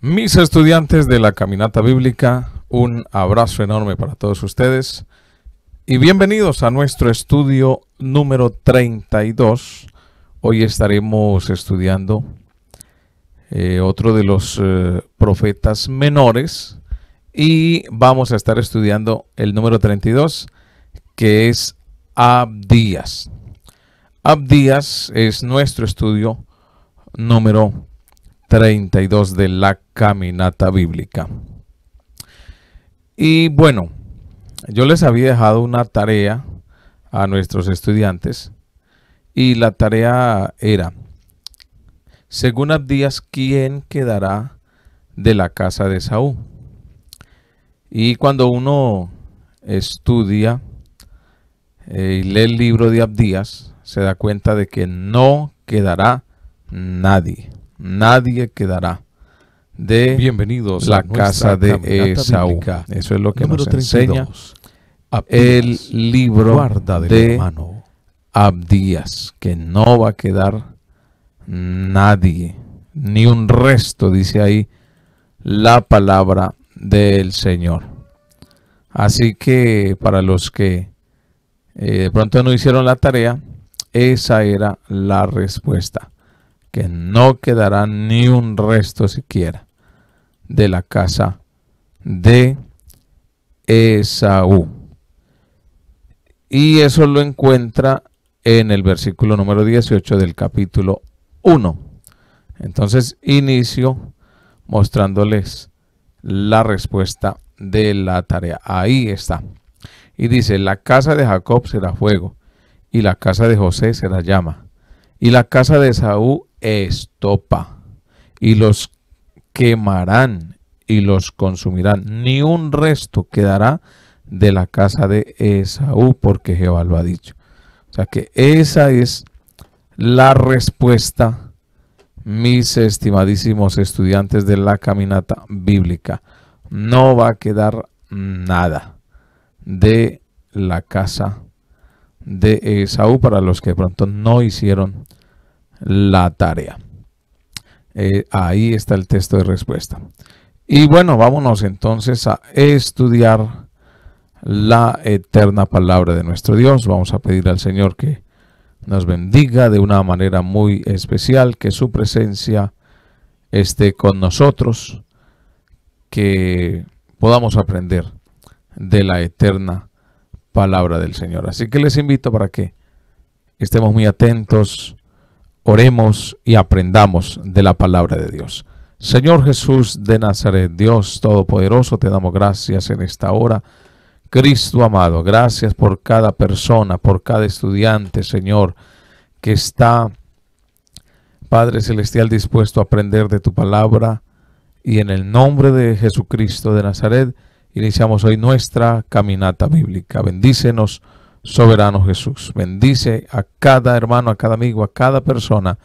Mis estudiantes de la Caminata Bíblica, un abrazo enorme para todos ustedes y bienvenidos a nuestro estudio número 32. Hoy estaremos estudiando eh, otro de los eh, profetas menores y vamos a estar estudiando el número 32 que es Abdías. Abdías es nuestro estudio número 32 de la caminata bíblica. Y bueno, yo les había dejado una tarea a nuestros estudiantes y la tarea era, según Abdías, ¿quién quedará de la casa de Saúl? Y cuando uno estudia eh, y lee el libro de Abdías, se da cuenta de que no quedará nadie nadie quedará de la casa de Esaú. Eso es lo que nos enseña el libro de, Abdías, que no va a quedar nadie, ni un resto, dice ahí la palabra del Señor. Así que para los que eh, de pronto no hicieron la tarea, esa era la respuesta no quedará ni un resto siquiera de la casa de Esaú. Y eso lo encuentra en el versículo número 18 del capítulo 1. Entonces inicio mostrándoles la respuesta de la tarea. Ahí está. Y dice, la casa de Jacob será fuego y la casa de José será llama y la casa de Esaú estopa, y los quemarán y los consumirán. Ni un resto quedará de la casa de Esaú, porque Jehová lo ha dicho. O sea que esa es la respuesta, mis estimadísimos estudiantes de la caminata bíblica. No va a quedar nada de la casa de Esaú para los que pronto no hicieron la tarea. Eh, ahí está el texto de respuesta. Y bueno, vámonos entonces a estudiar la eterna palabra de nuestro Dios. Vamos a pedir al Señor que nos bendiga de una manera muy especial, que su presencia esté con nosotros, que podamos aprender de la eterna palabra del Señor. Así que les invito para que estemos muy atentos Oremos y aprendamos de la palabra de Dios. Señor Jesús de Nazaret, Dios Todopoderoso, te damos gracias en esta hora. Cristo amado, gracias por cada persona, por cada estudiante, Señor, que está, Padre Celestial, dispuesto a aprender de tu palabra. Y en el nombre de Jesucristo de Nazaret, iniciamos hoy nuestra caminata bíblica. Bendícenos soberano Jesús. Bendice a cada hermano, a cada amigo, a cada persona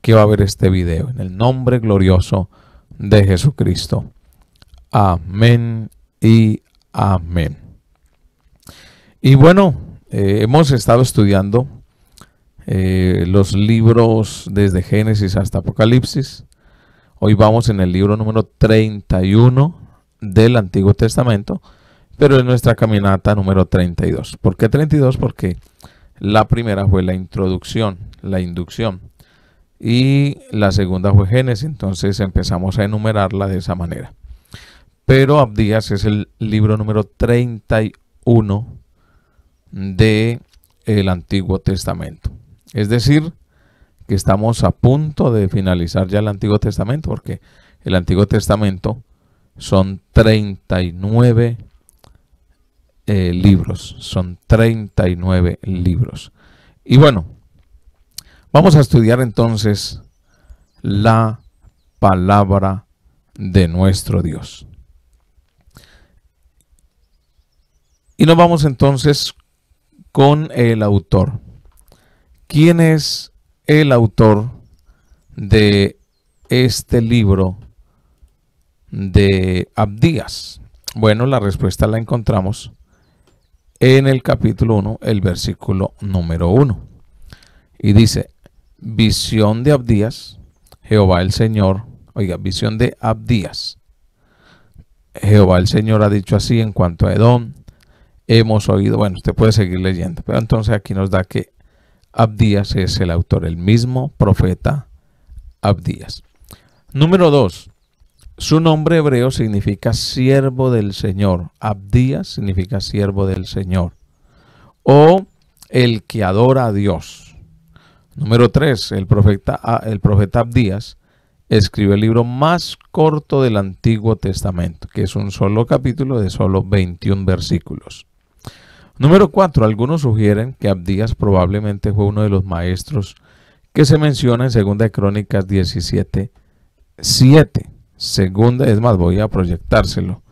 que va a ver este video. En el nombre glorioso de Jesucristo. Amén y amén. Y bueno, eh, hemos estado estudiando eh, los libros desde Génesis hasta Apocalipsis. Hoy vamos en el libro número 31 del Antiguo Testamento. Pero es nuestra caminata número 32. ¿Por qué 32? Porque la primera fue la introducción, la inducción. Y la segunda fue Génesis, entonces empezamos a enumerarla de esa manera. Pero Abdías es el libro número 31 de el Antiguo Testamento. Es decir, que estamos a punto de finalizar ya el Antiguo Testamento, porque el Antiguo Testamento son 39 eh, libros, son 39 libros. Y bueno, vamos a estudiar entonces la palabra de nuestro Dios. Y nos vamos entonces con el autor. ¿Quién es el autor de este libro de Abdías? Bueno, la respuesta la encontramos en el capítulo 1, el versículo número 1. Y dice, visión de Abdías, Jehová el Señor, oiga, visión de Abdías. Jehová el Señor ha dicho así en cuanto a Edom, hemos oído, bueno, usted puede seguir leyendo, pero entonces aquí nos da que Abdías es el autor, el mismo profeta Abdías. Número 2. Su nombre hebreo significa siervo del Señor. Abdías significa siervo del Señor. O el que adora a Dios. Número 3. El profeta, ah, el profeta Abdías escribió el libro más corto del Antiguo Testamento, que es un solo capítulo de solo 21 versículos. Número 4. Algunos sugieren que Abdías probablemente fue uno de los maestros que se menciona en 2 Crónicas 17, 7 segunda, es más, voy a proyectárselo,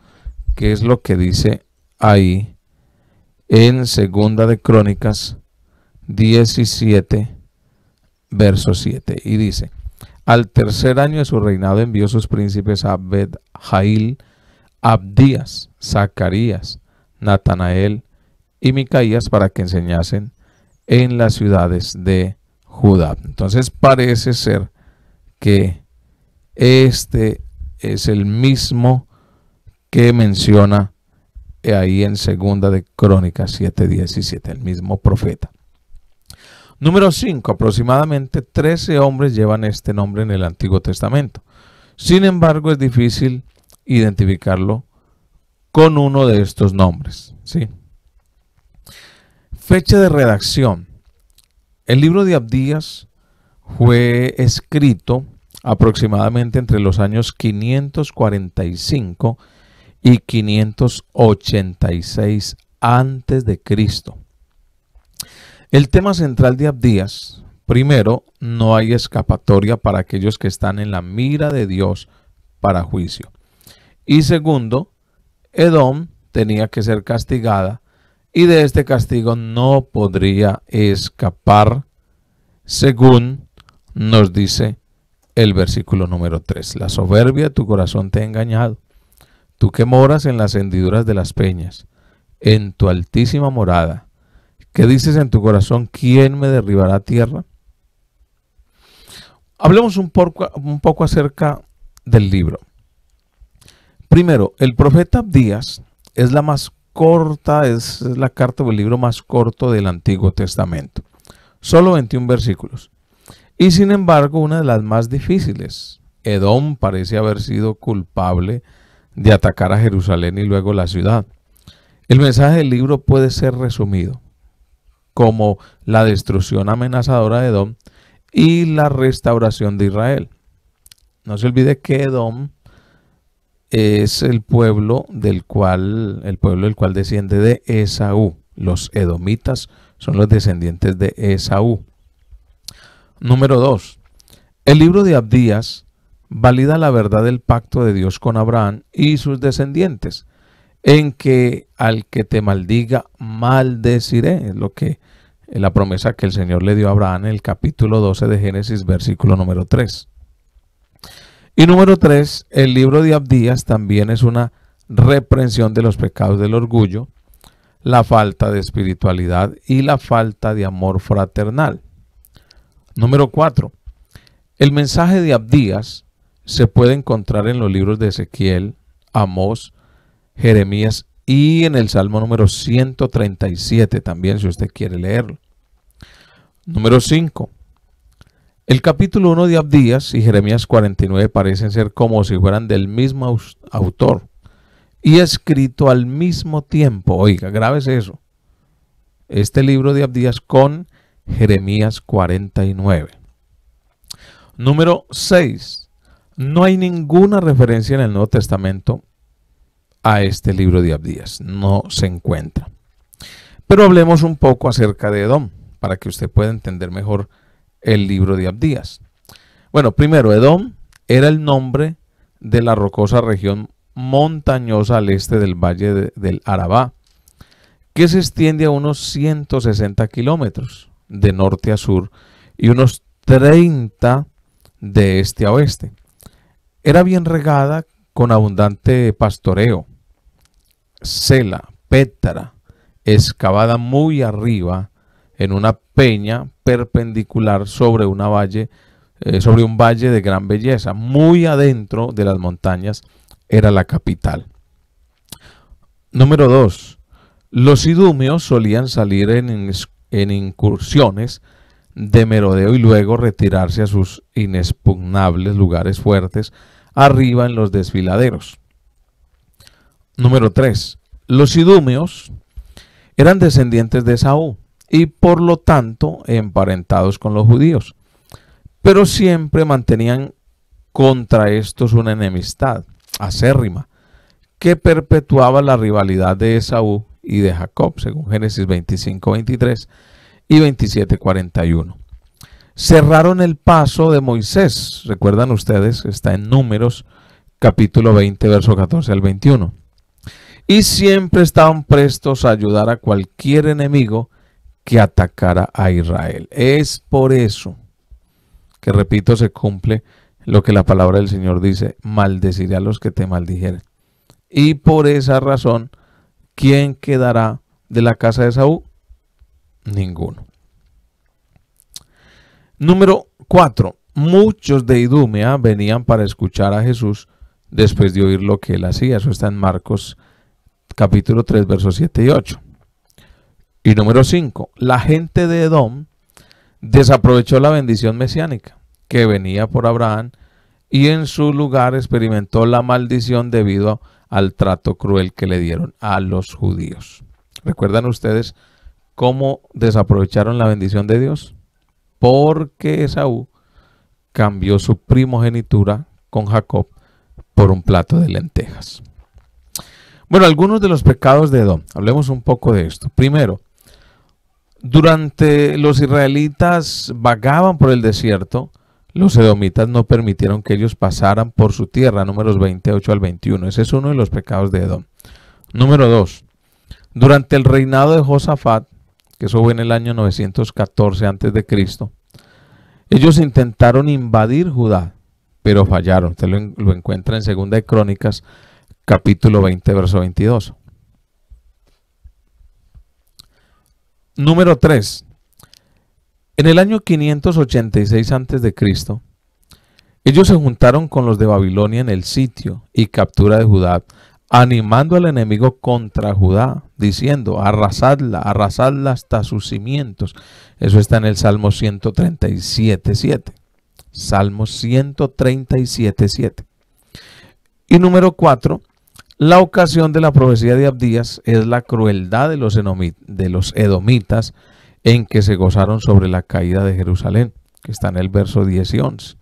que es lo que dice ahí en segunda de Crónicas 17, verso 7. Y dice, al tercer año de su reinado envió sus príncipes a Jail, Abdías, Zacarías, Natanael y Micaías para que enseñasen en las ciudades de Judá. Entonces parece ser que este es el mismo que menciona ahí en segunda de Crónicas 7:17, el mismo profeta. Número 5. Aproximadamente 13 hombres llevan este nombre en el Antiguo Testamento. Sin embargo, es difícil identificarlo con uno de estos nombres. ¿sí? Fecha de redacción. El libro de Abdías fue escrito aproximadamente entre los años 545 y 586 antes de Cristo. El tema central de Abdías, primero, no hay escapatoria para aquellos que están en la mira de Dios para juicio. Y segundo, Edom tenía que ser castigada y de este castigo no podría escapar, según nos dice el versículo número 3. La soberbia de tu corazón te ha engañado. Tú que moras en las hendiduras de las peñas, en tu altísima morada, ¿qué dices en tu corazón, ¿quién me derribará tierra? Hablemos un poco, un poco acerca del libro. Primero, el profeta Abdías es la más corta, es la carta o libro más corto del Antiguo Testamento. Solo 21 versículos y sin embargo una de las más difíciles. Edom parece haber sido culpable de atacar a Jerusalén y luego la ciudad. El mensaje del libro puede ser resumido como la destrucción amenazadora de Edom y la restauración de Israel. No se olvide que Edom es el pueblo del cual el pueblo del cual desciende de Esaú. Los edomitas son los descendientes de Esaú. Número 2. El libro de Abdías valida la verdad del pacto de Dios con Abraham y sus descendientes, en que al que te maldiga, maldeciré. Es lo que eh, la promesa que el Señor le dio a Abraham en el capítulo 12 de Génesis, versículo número 3. Y número 3, el libro de Abdías también es una reprensión de los pecados del orgullo, la falta de espiritualidad y la falta de amor fraternal. Número 4. El mensaje de Abdías se puede encontrar en los libros de Ezequiel, Amós, Jeremías y en el Salmo número 137 también, si usted quiere leerlo. Número 5. El capítulo 1 de Abdías y Jeremías 49 parecen ser como si fueran del mismo autor y escrito al mismo tiempo. Oiga, grávese eso. Este libro de Abdías con Jeremías 49. Número 6. No hay ninguna referencia en el Nuevo Testamento a este libro de Abdías. No se encuentra. Pero hablemos un poco acerca de Edom, para que usted pueda entender mejor el libro de Abdías. Bueno, primero, Edom era el nombre de la rocosa región montañosa al este del valle del Arabá, que se extiende a unos 160 kilómetros de norte a sur y unos 30 de este a oeste. Era bien regada con abundante pastoreo, sela pétara, excavada muy arriba en una peña perpendicular sobre una valle, eh, sobre un valle de gran belleza. Muy adentro de las montañas era la capital. Número 2. Los idumeos solían salir en en incursiones de merodeo y luego retirarse a sus inexpugnables lugares fuertes arriba en los desfiladeros. Número 3. Los idumeos eran descendientes de Esaú y por lo tanto emparentados con los judíos, pero siempre mantenían contra estos una enemistad acérrima que perpetuaba la rivalidad de Esaú y de Jacob, según Génesis 25, 23 y 27, 41. Cerraron el paso de Moisés, recuerdan ustedes, está en Números capítulo 20, verso 14 al 21. Y siempre estaban prestos a ayudar a cualquier enemigo que atacara a Israel. Es por eso que, repito, se cumple lo que la palabra del Señor dice, maldeciré a los que te maldijeren. Y por esa razón, ¿quién quedará de la casa de Saúl? Ninguno. Número 4. Muchos de Idumea venían para escuchar a Jesús después de oír lo que él hacía. Eso está en Marcos capítulo 3, versos 7 y 8. Y número 5. La gente de Edom desaprovechó la bendición mesiánica que venía por Abraham y en su lugar experimentó la maldición debido a al trato cruel que le dieron a los judíos. ¿Recuerdan ustedes cómo desaprovecharon la bendición de Dios? Porque Esaú cambió su primogenitura con Jacob por un plato de lentejas. Bueno, algunos de los pecados de Edom. Hablemos un poco de esto. Primero, durante los israelitas vagaban por el desierto, los edomitas no permitieron que ellos pasaran por su tierra, números 28 al 21. Ese es uno de los pecados de Edom. Número 2. Durante el reinado de Josafat, que eso fue en el año 914 a.C., ellos intentaron invadir Judá, pero fallaron. Usted lo, encuentra en 2 de Crónicas, capítulo 20, verso 22. Número 3. En el año 586 a.C., ellos se juntaron con los de Babilonia en el sitio y captura de Judá, animando al enemigo contra Judá, diciendo, arrasadla, arrasadla hasta sus cimientos. Eso está en el Salmo 137.7. Salmo 137.7. Y número 4, la ocasión de la profecía de Abdías es la crueldad de los, edomitas en que se gozaron sobre la caída de Jerusalén, que está en el verso 10 y 11.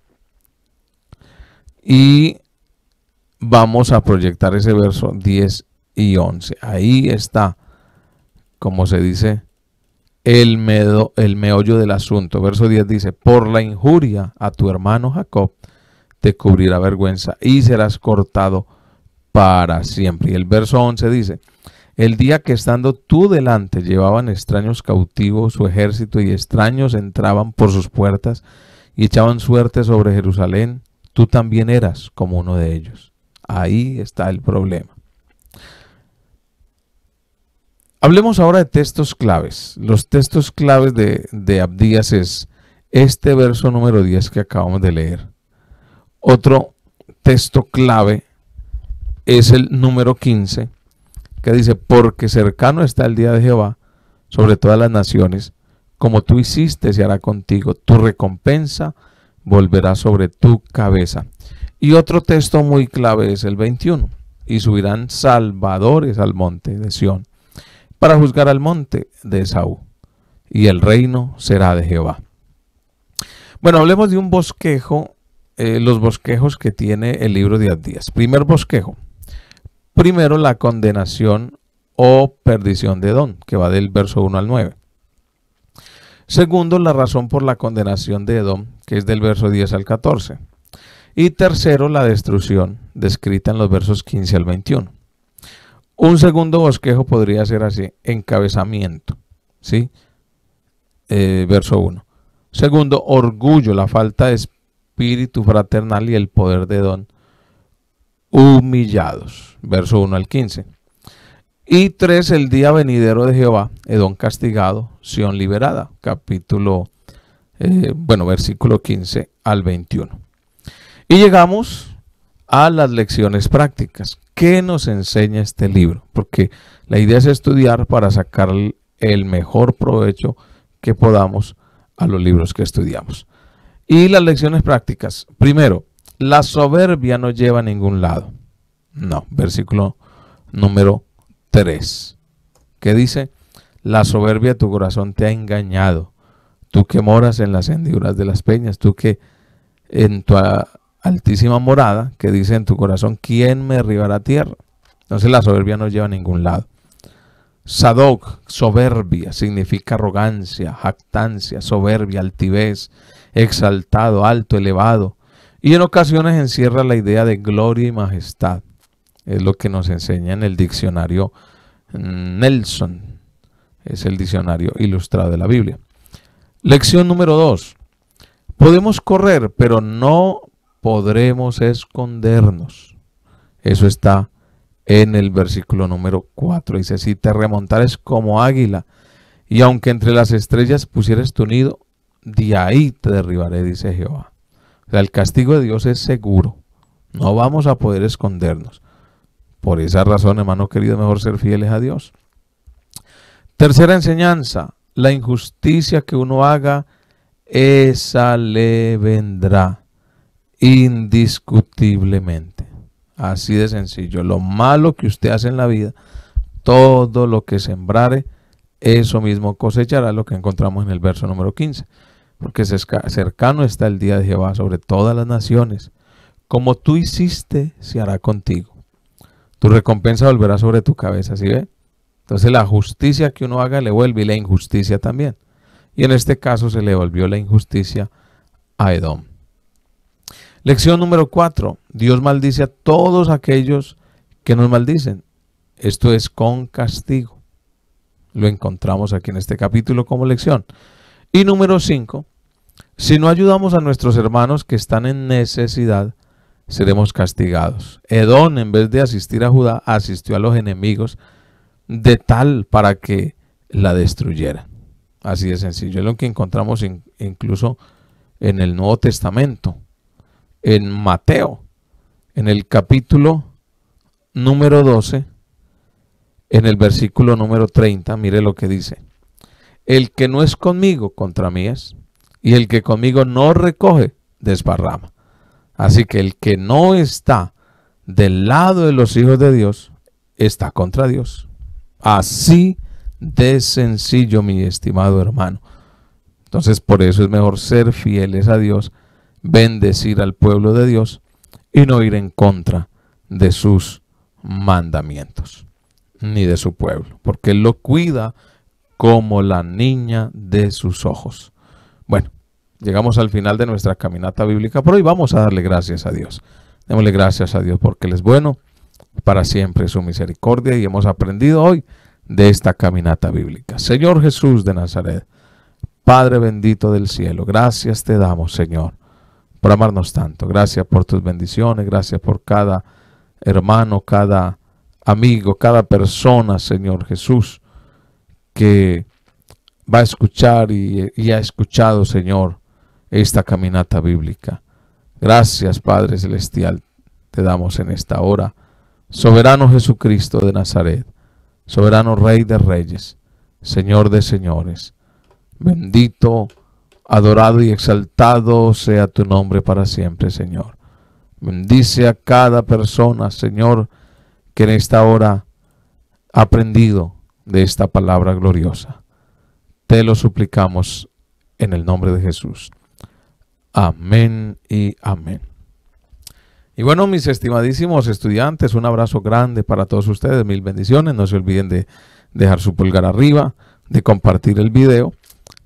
Y vamos a proyectar ese verso 10 y 11. Ahí está, como se dice, el, el meollo del asunto. Verso 10 dice, por la injuria a tu hermano Jacob te cubrirá vergüenza y serás cortado para siempre. Y el verso 11 dice, el día que estando tú delante llevaban extraños cautivos su ejército y extraños entraban por sus puertas y echaban suerte sobre Jerusalén, tú también eras como uno de ellos. Ahí está el problema. Hablemos ahora de textos claves. Los textos claves de, de Abdías es este verso número 10 que acabamos de leer. Otro texto clave es el número 15 que dice, porque cercano está el día de Jehová sobre todas las naciones, como tú hiciste se hará contigo, tu recompensa volverá sobre tu cabeza. Y otro texto muy clave es el 21, y subirán salvadores al monte de Sión, para juzgar al monte de Esaú. y el reino será de Jehová. Bueno, hablemos de un bosquejo, eh, los bosquejos que tiene el libro de Adías. Primer bosquejo, Primero la condenación o perdición de don, que va del verso 1 al 9. Segundo, la razón por la condenación de Edom, que es del verso 10 al 14. Y tercero, la destrucción, descrita en los versos 15 al 21. Un segundo bosquejo podría ser así, encabezamiento, ¿sí? Eh, verso 1. Segundo, orgullo, la falta de espíritu fraternal y el poder de don, humillados. Verso 1 al 15. Y 3, el día venidero de Jehová, edón castigado, Sión liberada. Capítulo, eh, bueno, versículo 15 al 21. Y llegamos a las lecciones prácticas. ¿Qué nos enseña este libro? Porque la idea es estudiar para sacar el mejor provecho que podamos a los libros que estudiamos. Y las lecciones prácticas. Primero, la soberbia no lleva a ningún lado. No, versículo número 3, que dice, la soberbia tu corazón te ha engañado, tú que moras en las hendiduras de las peñas, tú que en tu altísima morada, que dice en tu corazón, ¿quién me arribará tierra? Entonces la soberbia no lleva a ningún lado. Sadoc, soberbia, significa arrogancia, jactancia, soberbia, altivez, exaltado, alto, elevado, y en ocasiones encierra la idea de gloria y majestad. Es lo que nos enseña en el diccionario Nelson. Es el diccionario ilustrado de la Biblia. Lección número 2. Podemos correr, pero no podremos escondernos. Eso está en el versículo número 4. Dice, si te remontares como águila, y aunque entre las estrellas pusieres tu nido, de ahí te derribaré, dice Jehová el castigo de Dios es seguro. No vamos a poder escondernos. Por esa razón, hermano querido, mejor ser fieles a Dios. Tercera enseñanza, la injusticia que uno haga, esa le vendrá indiscutiblemente. Así de sencillo. Lo malo que usted hace en la vida, todo lo que sembrare, eso mismo cosechará lo que encontramos en el verso número 15 porque cercano está el día de Jehová sobre todas las naciones. Como tú hiciste, se hará contigo. Tu recompensa volverá sobre tu cabeza, ¿sí ve? Entonces la justicia que uno haga le vuelve y la injusticia también. Y en este caso se le volvió la injusticia a Edom. Lección número 4. Dios maldice a todos aquellos que nos maldicen. Esto es con castigo. Lo encontramos aquí en este capítulo como lección. Y número 5. Si no ayudamos a nuestros hermanos que están en necesidad, seremos castigados. Edón, en vez de asistir a Judá, asistió a los enemigos de tal para que la destruyera. Así de sencillo. Es lo que encontramos incluso en el Nuevo Testamento, en Mateo, en el capítulo número 12, en el versículo número 30, mire lo que dice. El que no es conmigo, contra mí es y el que conmigo no recoge, desparrama. Así que el que no está del lado de los hijos de Dios, está contra Dios. Así de sencillo, mi estimado hermano. Entonces, por eso es mejor ser fieles a Dios, bendecir al pueblo de Dios y no ir en contra de sus mandamientos ni de su pueblo, porque Él lo cuida como la niña de sus ojos. Bueno, llegamos al final de nuestra caminata bíblica pero hoy. Vamos a darle gracias a Dios. Démosle gracias a Dios porque Él es bueno para siempre su misericordia y hemos aprendido hoy de esta caminata bíblica. Señor Jesús de Nazaret, Padre bendito del cielo, gracias te damos, Señor, por amarnos tanto. Gracias por tus bendiciones, gracias por cada hermano, cada amigo, cada persona, Señor Jesús, que va a escuchar y, ha escuchado, Señor, esta caminata bíblica. Gracias, Padre Celestial, te damos en esta hora. Soberano Jesucristo de Nazaret, soberano Rey de Reyes, Señor de Señores, bendito, adorado y exaltado sea tu nombre para siempre, Señor. Bendice a cada persona, Señor, que en esta hora ha aprendido de esta palabra gloriosa. Te lo suplicamos en el nombre de Jesús. Amén y amén. Y bueno, mis estimadísimos estudiantes, un abrazo grande para todos ustedes, mil bendiciones. No se olviden de dejar su pulgar arriba, de compartir el video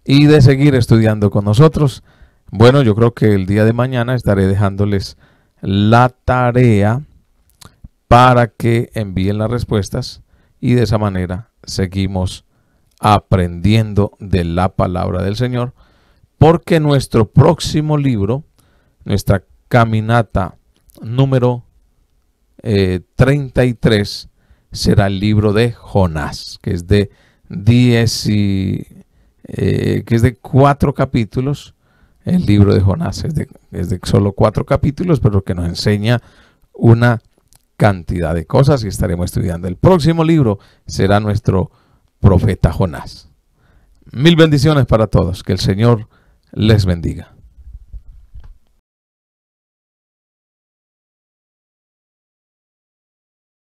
y de seguir estudiando con nosotros. Bueno, yo creo que el día de mañana estaré dejándoles la tarea para que envíen las respuestas y de esa manera seguimos aprendiendo de la palabra del Señor, porque nuestro próximo libro, nuestra caminata número 33, eh, será el libro de Jonás, que es de 10 y, eh, que es de cuatro capítulos. El libro de Jonás es de, es solo cuatro capítulos, pero que nos enseña una cantidad de cosas que estaremos estudiando. El próximo libro será nuestro profeta Jonás. Mil bendiciones para todos. Que el Señor les bendiga.